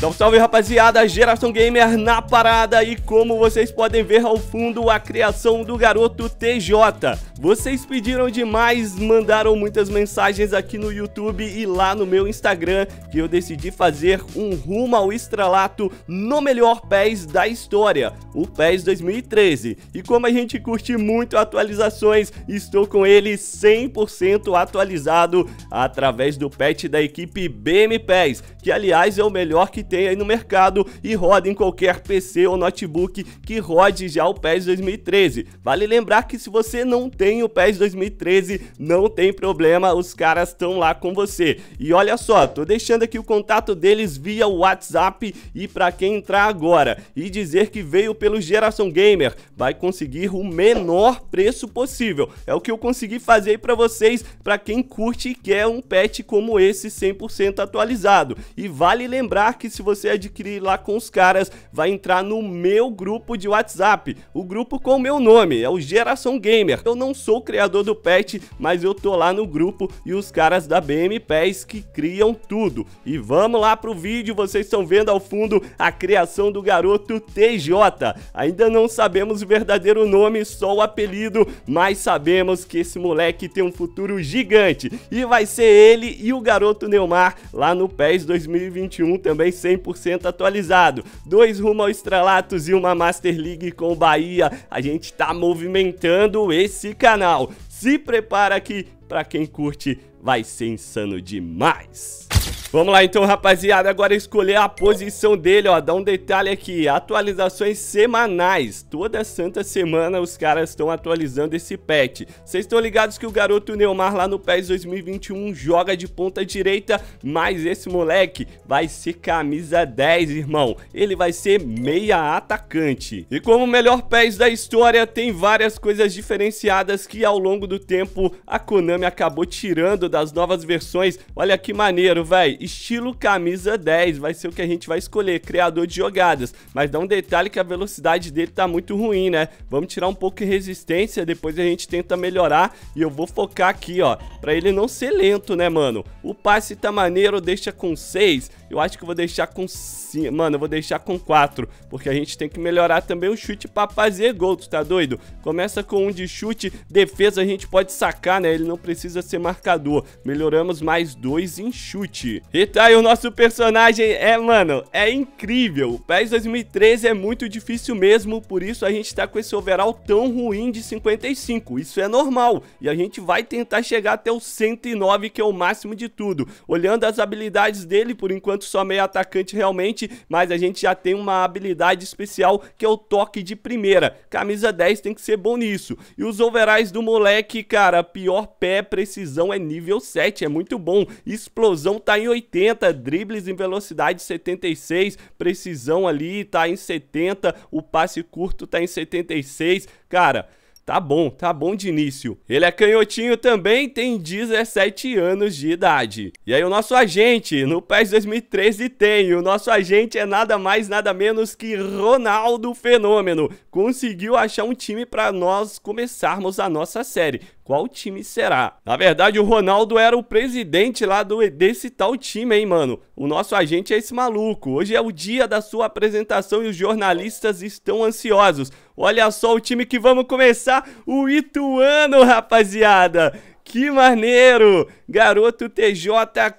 Salve, então, salve rapaziada, Geração Gamer na parada e como vocês podem ver ao fundo a criação do garoto TJ. Vocês pediram demais, mandaram muitas mensagens aqui no YouTube e lá no meu Instagram que eu decidi fazer um rumo ao estralato no melhor PES da história, o PES 2013. E como a gente curte muito atualizações, estou com ele 100% atualizado através do patch da equipe BM PES, que aliás é o melhor que tem aí no mercado e roda em qualquer PC ou notebook que rode já o PES 2013. Vale lembrar que se você não tem o PES 2013, não tem problema, os caras estão lá com você. E olha só, tô deixando aqui o contato deles via WhatsApp e para quem entrar agora e dizer que veio pelo Geração Gamer, vai conseguir o menor preço possível. É o que eu consegui fazer para vocês, para quem curte e quer um patch como esse 100% atualizado. E vale lembrar que se se você adquirir lá com os caras, vai entrar no meu grupo de WhatsApp, o grupo com o meu nome, é o Geração Gamer. Eu não sou o criador do patch, mas eu tô lá no grupo e os caras da BM PES que criam tudo. E vamos lá pro vídeo, vocês estão vendo ao fundo a criação do garoto TJ. Ainda não sabemos o verdadeiro nome, só o apelido, mas sabemos que esse moleque tem um futuro gigante. E vai ser ele e o garoto Neymar lá no PES 2021 também, sem 100% atualizado. Dois rumo ao Estralatos e uma Master League com o Bahia. A gente tá movimentando esse canal. Se prepara aqui, para quem curte, vai ser insano demais. Vamos lá então, rapaziada, agora escolher a posição dele, ó, dá um detalhe aqui, atualizações semanais, toda santa semana os caras estão atualizando esse pet. Vocês estão ligados que o garoto Neymar lá no PES 2021 joga de ponta direita, mas esse moleque vai ser camisa 10, irmão, ele vai ser meia atacante. E como o melhor PES da história, tem várias coisas diferenciadas que ao longo do tempo a Konami acabou tirando das novas versões, olha que maneiro, velho estilo camisa 10, vai ser o que a gente vai escolher, criador de jogadas. Mas dá um detalhe que a velocidade dele tá muito ruim, né? Vamos tirar um pouco de resistência, depois a gente tenta melhorar. E eu vou focar aqui, ó, pra ele não ser lento, né, mano? O passe tá maneiro, deixa com 6. Eu acho que vou deixar com 5, mano, eu vou deixar com 4. Porque a gente tem que melhorar também o chute pra fazer gol, tu tá doido? Começa com um de chute, defesa a gente pode sacar, né? Ele não precisa ser marcador. Melhoramos mais dois em chute. E tá aí o nosso personagem, é, mano, é incrível. O PES 2013 é muito difícil mesmo, por isso a gente tá com esse overall tão ruim de 55. Isso é normal, e a gente vai tentar chegar até o 109, que é o máximo de tudo. Olhando as habilidades dele, por enquanto só meio atacante realmente, mas a gente já tem uma habilidade especial, que é o toque de primeira. Camisa 10 tem que ser bom nisso. E os overalls do moleque, cara, pior pé, precisão é nível 7, é muito bom. Explosão tá em 80. 80, dribles em velocidade 76, precisão ali tá em 70, o passe curto tá em 76. Cara, Tá bom, tá bom de início. Ele é canhotinho também, tem 17 anos de idade. E aí o nosso agente, no PES 2013 tem, o nosso agente é nada mais, nada menos que Ronaldo Fenômeno. Conseguiu achar um time para nós começarmos a nossa série qual time será. Na verdade, o Ronaldo era o presidente lá do, desse tal time, hein, mano? O nosso agente é esse maluco. Hoje é o dia da sua apresentação e os jornalistas estão ansiosos. Olha só o time que vamos começar, o Ituano, rapaziada. Que maneiro! Garoto TJ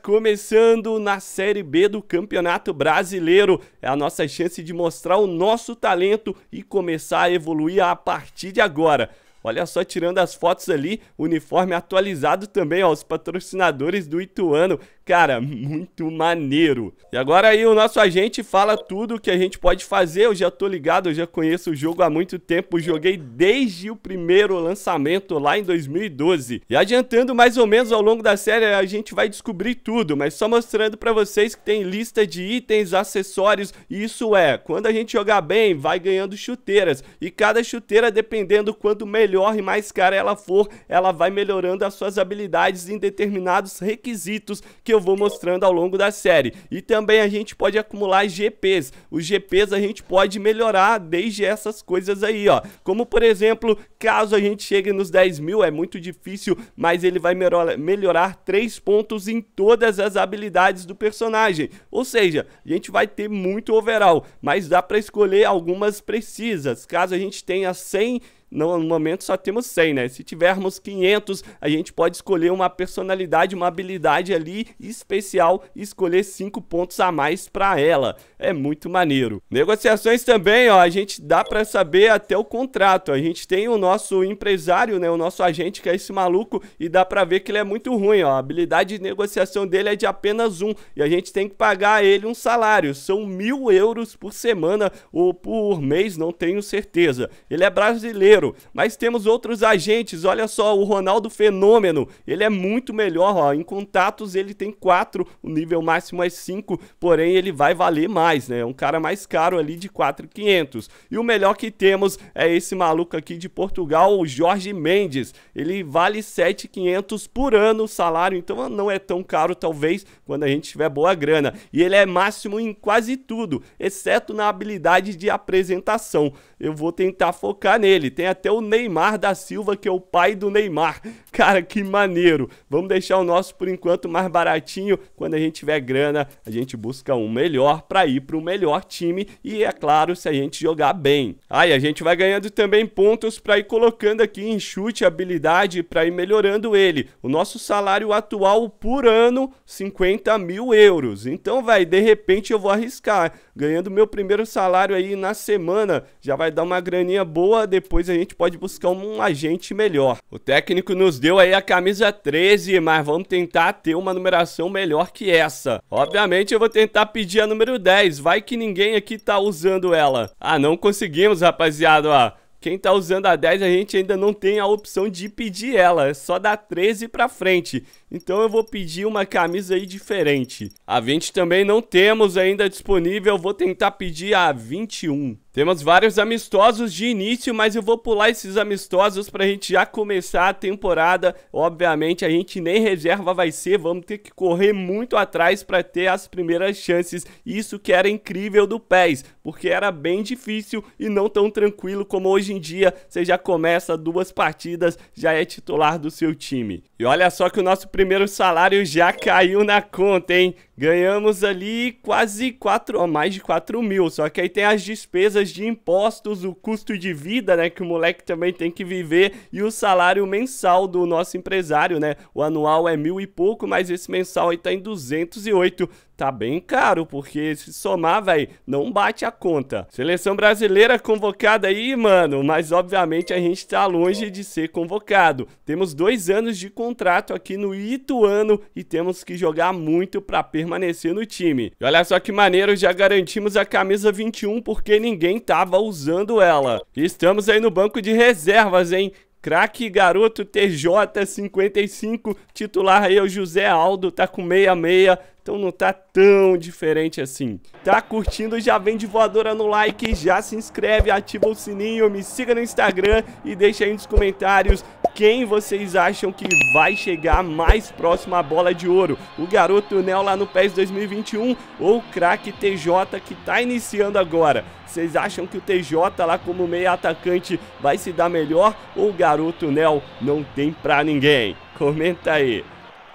começando na Série B do Campeonato Brasileiro. É a nossa chance de mostrar o nosso talento e começar a evoluir a partir de agora. Olha só, tirando as fotos ali, uniforme atualizado também, ó, os patrocinadores do Ituano. Cara, muito maneiro. E agora aí o nosso agente fala tudo que a gente pode fazer. Eu já tô ligado, eu já conheço o jogo há muito tempo. Joguei desde o primeiro lançamento lá em 2012. E adiantando mais ou menos ao longo da série, a gente vai descobrir tudo. Mas só mostrando pra vocês que tem lista de itens, acessórios. E isso é, quando a gente jogar bem, vai ganhando chuteiras. E cada chuteira, dependendo quanto melhor melhor e mais cara ela for, ela vai melhorando as suas habilidades em determinados requisitos que eu vou mostrando ao longo da série. E também a gente pode acumular GPs. Os GPs a gente pode melhorar desde essas coisas aí, ó. Como por exemplo, caso a gente chegue nos 10 mil, é muito difícil, mas ele vai melhorar 3 pontos em todas as habilidades do personagem. Ou seja, a gente vai ter muito overall, mas dá para escolher algumas precisas. Caso a gente tenha 100 no momento só temos 100, né? Se tivermos 500, a gente pode escolher uma personalidade, uma habilidade ali especial e escolher 5 pontos a mais para ela. É muito maneiro. Negociações também, ó, a gente dá para saber até o contrato. A gente tem o nosso empresário, né, o nosso agente que é esse maluco e dá para ver que ele é muito ruim, ó. A habilidade de negociação dele é de apenas um e a gente tem que pagar ele um salário. São mil euros por semana ou por mês, não tenho certeza. Ele é brasileiro mas temos outros agentes. Olha só, o Ronaldo Fenômeno, ele é muito melhor, ó. Em contatos ele tem 4, o nível máximo é 5, porém ele vai valer mais, né? É um cara mais caro ali de 4,500. E o melhor que temos é esse maluco aqui de Portugal, o Jorge Mendes. Ele vale 7,500 por ano o salário, então não é tão caro talvez quando a gente tiver boa grana. E ele é máximo em quase tudo, exceto na habilidade de apresentação. Eu vou tentar focar nele. Tem até o Neymar da Silva, que é o pai do Neymar. Cara, que maneiro. Vamos deixar o nosso, por enquanto, mais baratinho. Quando a gente tiver grana, a gente busca um melhor para ir para o melhor time. E, é claro, se a gente jogar bem. Aí ah, a gente vai ganhando também pontos para ir colocando aqui em chute, habilidade, para ir melhorando ele. O nosso salário atual por ano, 50 mil euros. Então, vai, de repente eu vou arriscar. Ganhando meu primeiro salário aí na semana, já vai dar uma graninha boa. Depois a gente gente pode buscar um agente melhor. O técnico nos deu aí a camisa 13, mas vamos tentar ter uma numeração melhor que essa. Obviamente eu vou tentar pedir a número 10, vai que ninguém aqui tá usando ela. Ah, não conseguimos, rapaziada, ó. Quem tá usando a 10, a gente ainda não tem a opção de pedir ela, é só da 13 pra frente. Então eu vou pedir uma camisa aí diferente. A 20 também não temos ainda disponível, vou tentar pedir a 21. Temos vários amistosos de início, mas eu vou pular esses amistosos para a gente já começar a temporada. Obviamente, a gente nem reserva vai ser, vamos ter que correr muito atrás para ter as primeiras chances. Isso que era incrível do PES, porque era bem difícil e não tão tranquilo como hoje em dia. Você já começa duas partidas, já é titular do seu time. E olha só que o nosso primeiro salário já caiu na conta, hein? Ganhamos ali quase 4, mais de 4 mil, só que aí tem as despesas coisas de impostos, o custo de vida, né, que o moleque também tem que viver e o salário mensal do nosso empresário, né? O anual é mil e pouco, mas esse mensal aí tá em 208 tá bem caro, porque se somar, velho, não bate a conta. Seleção brasileira convocada aí, mano, mas obviamente a gente tá longe de ser convocado. Temos dois anos de contrato aqui no Ituano e temos que jogar muito para permanecer no time. E olha só que maneiro, já garantimos a camisa 21 porque ninguém tava usando ela. estamos aí no banco de reservas, hein? Craque garoto TJ55, titular aí é o José Aldo, tá com 66, então não tá tão diferente assim. Tá curtindo? Já vem de voadora no like, já se inscreve, ativa o sininho, me siga no Instagram e deixa aí nos comentários quem vocês acham que vai chegar mais próximo à bola de ouro? O garoto Nel lá no PES 2021 ou o craque TJ que tá iniciando agora? Vocês acham que o TJ lá como meio atacante vai se dar melhor ou o garoto Nel não tem pra ninguém? Comenta aí.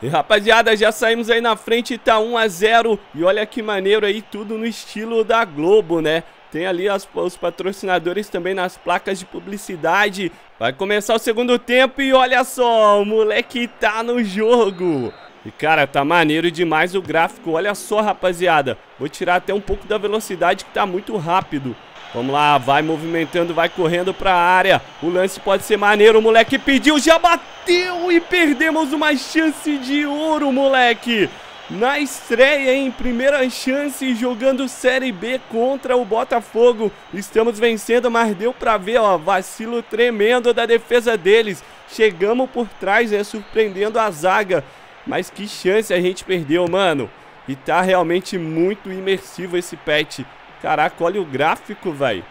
E rapaziada, já saímos aí na frente, tá 1 a 0 e olha que maneiro aí, tudo no estilo da Globo, né? Tem ali as, os patrocinadores também nas placas de publicidade. Vai começar o segundo tempo e olha só, o moleque tá no jogo. E cara, tá maneiro demais o gráfico, olha só rapaziada. Vou tirar até um pouco da velocidade que tá muito rápido. Vamos lá, vai movimentando, vai correndo pra área. O lance pode ser maneiro, o moleque pediu, já bateu e perdemos uma chance de ouro, moleque na estreia em primeira chance jogando Série B contra o Botafogo. Estamos vencendo, mas deu para ver, ó, vacilo tremendo da defesa deles. Chegamos por trás, né, surpreendendo a zaga. Mas que chance a gente perdeu, mano. E tá realmente muito imersivo esse patch. Caraca, olha o gráfico, velho.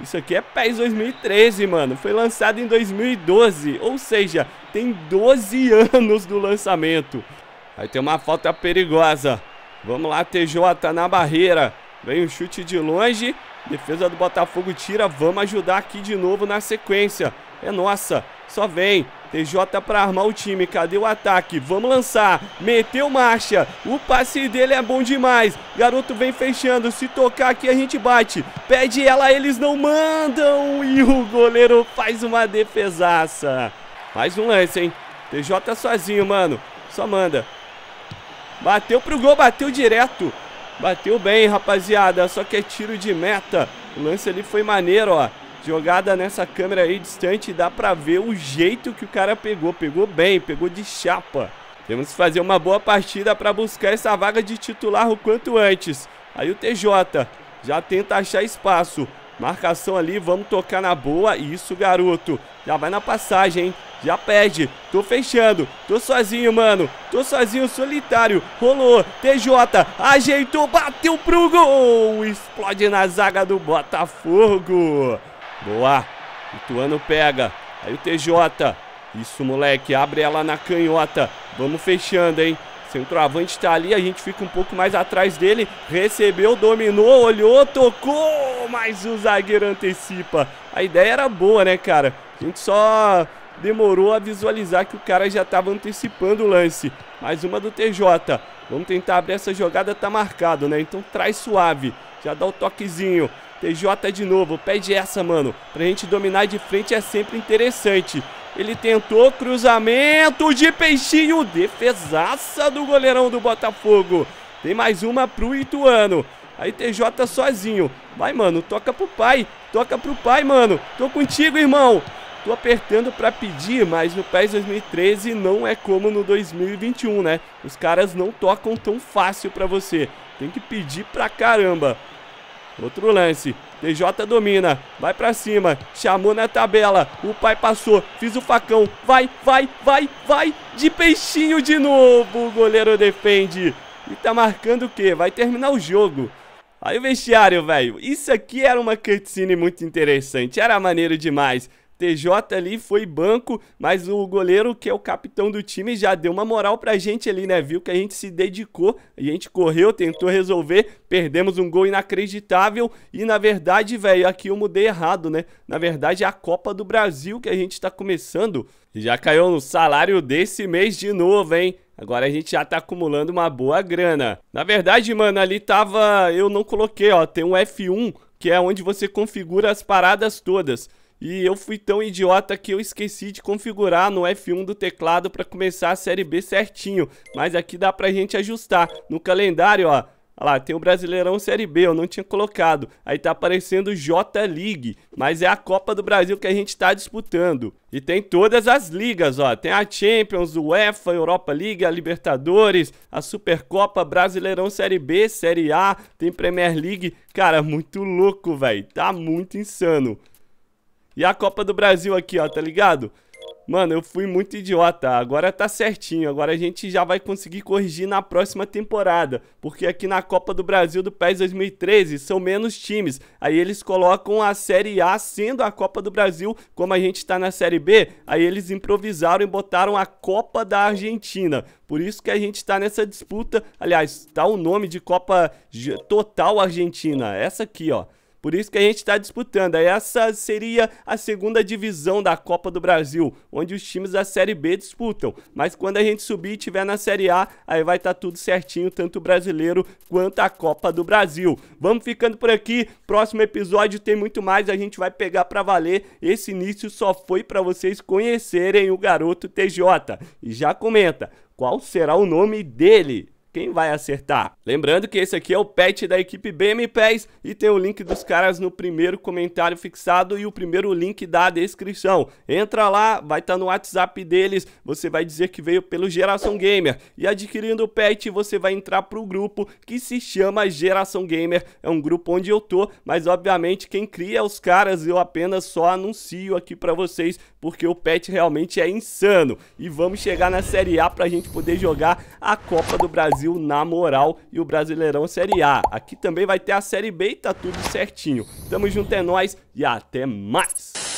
Isso aqui é PES 2013, mano. Foi lançado em 2012, ou seja, tem 12 anos do lançamento. Aí tem uma falta perigosa. Vamos lá, TJ tá na barreira. Vem o um chute de longe. Defesa do Botafogo tira. Vamos ajudar aqui de novo na sequência. É nossa. Só vem. TJ para armar o time. Cadê o ataque? Vamos lançar. Meteu marcha. O passe dele é bom demais. Garoto vem fechando. Se tocar aqui, a gente bate. Pede ela, eles não mandam. E o goleiro faz uma defesaça. Mais um lance, hein? TJ sozinho, mano. Só manda. Bateu pro gol, bateu direto. Bateu bem, rapaziada. Só que é tiro de meta. O lance ali foi maneiro, ó. Jogada nessa câmera aí distante, dá pra ver o jeito que o cara pegou. Pegou bem, pegou de chapa. Temos que fazer uma boa partida para buscar essa vaga de titular o quanto antes. Aí o TJ já tenta achar espaço. Marcação ali, vamos tocar na boa. Isso, garoto. Já vai na passagem, hein? Já perde. Tô fechando. Tô sozinho, mano. Tô sozinho, solitário. Rolou. TJ. Ajeitou. Bateu pro gol. Explode na zaga do Botafogo. Boa. Ituano pega. Aí o TJ. Isso, moleque. Abre ela na canhota. Vamos fechando, hein? Centroavante está ali, a gente fica um pouco mais atrás dele. Recebeu, dominou, olhou, tocou, mas o zagueiro antecipa. A ideia era boa, né, cara? A gente só demorou a visualizar que o cara já estava antecipando o lance. Mais uma do TJ. Vamos tentar abrir essa jogada, tá marcado, né? Então traz suave, já dá o toquezinho. TJ de novo, pede essa, mano. Pra gente dominar de frente é sempre interessante. Ele tentou cruzamento de peixinho. Defesaça do goleirão do Botafogo. Tem mais uma pro Ituano. Aí TJ sozinho. Vai, mano. Toca pro pai. Toca pro pai, mano. Tô contigo, irmão. Tô apertando para pedir, mas no PES 2013 não é como no 2021, né? Os caras não tocam tão fácil para você. Tem que pedir pra caramba. Outro lance. TJ domina, vai pra cima, chamou na tabela, o pai passou, fiz o facão, vai, vai, vai, vai, de peixinho de novo, o goleiro defende. E tá marcando o quê? Vai terminar o jogo. Aí o vestiário, velho, isso aqui era uma cutscene muito interessante, era maneiro demais. TJ ali foi banco, mas o goleiro, que é o capitão do time, já deu uma moral pra gente ali, né? Viu que a gente se dedicou, a gente correu, tentou resolver, perdemos um gol inacreditável e na verdade, velho, aqui eu mudei errado, né? Na verdade, é a Copa do Brasil que a gente tá começando. Já caiu no salário desse mês de novo, hein? Agora a gente já tá acumulando uma boa grana. Na verdade, mano, ali tava. Eu não coloquei, ó. Tem um F1, que é onde você configura as paradas todas. E eu fui tão idiota que eu esqueci de configurar no F1 do teclado para começar a Série B certinho. Mas aqui dá pra gente ajustar. No calendário, ó, Olha lá, tem o Brasileirão Série B, eu não tinha colocado. Aí tá aparecendo J League, mas é a Copa do Brasil que a gente tá disputando. E tem todas as ligas, ó. Tem a Champions, UEFA, Europa League, a Libertadores, a Supercopa, Brasileirão Série B, Série A, tem Premier League. Cara, muito louco, velho. Tá muito insano. E a Copa do Brasil aqui, ó, tá ligado? Mano, eu fui muito idiota. Agora tá certinho. Agora a gente já vai conseguir corrigir na próxima temporada. Porque aqui na Copa do Brasil do PES 2013 são menos times. Aí eles colocam a Série A sendo a Copa do Brasil, como a gente tá na Série B. Aí eles improvisaram e botaram a Copa da Argentina. Por isso que a gente tá nessa disputa. Aliás, tá o nome de Copa Total Argentina. Essa aqui, ó. Por isso que a gente está disputando. Essa seria a segunda divisão da Copa do Brasil, onde os times da Série B disputam. Mas quando a gente subir e tiver na Série A, aí vai estar tá tudo certinho, tanto o brasileiro quanto a Copa do Brasil. Vamos ficando por aqui. Próximo episódio tem muito mais, a gente vai pegar para valer. Esse início só foi para vocês conhecerem o garoto TJ. E já comenta qual será o nome dele quem vai acertar? Lembrando que esse aqui é o patch da equipe BM e tem o link dos caras no primeiro comentário fixado e o primeiro link da descrição. Entra lá, vai estar tá no WhatsApp deles, você vai dizer que veio pelo Geração Gamer e adquirindo o patch você vai entrar pro grupo que se chama Geração Gamer. É um grupo onde eu tô, mas obviamente quem cria é os caras, eu apenas só anuncio aqui para vocês porque o patch realmente é insano. E vamos chegar na Série A para a gente poder jogar a Copa do Brasil Brasil na moral e o Brasileirão Série A. Aqui também vai ter a Série B e tá tudo certinho. Tamo junto é nóis e até mais!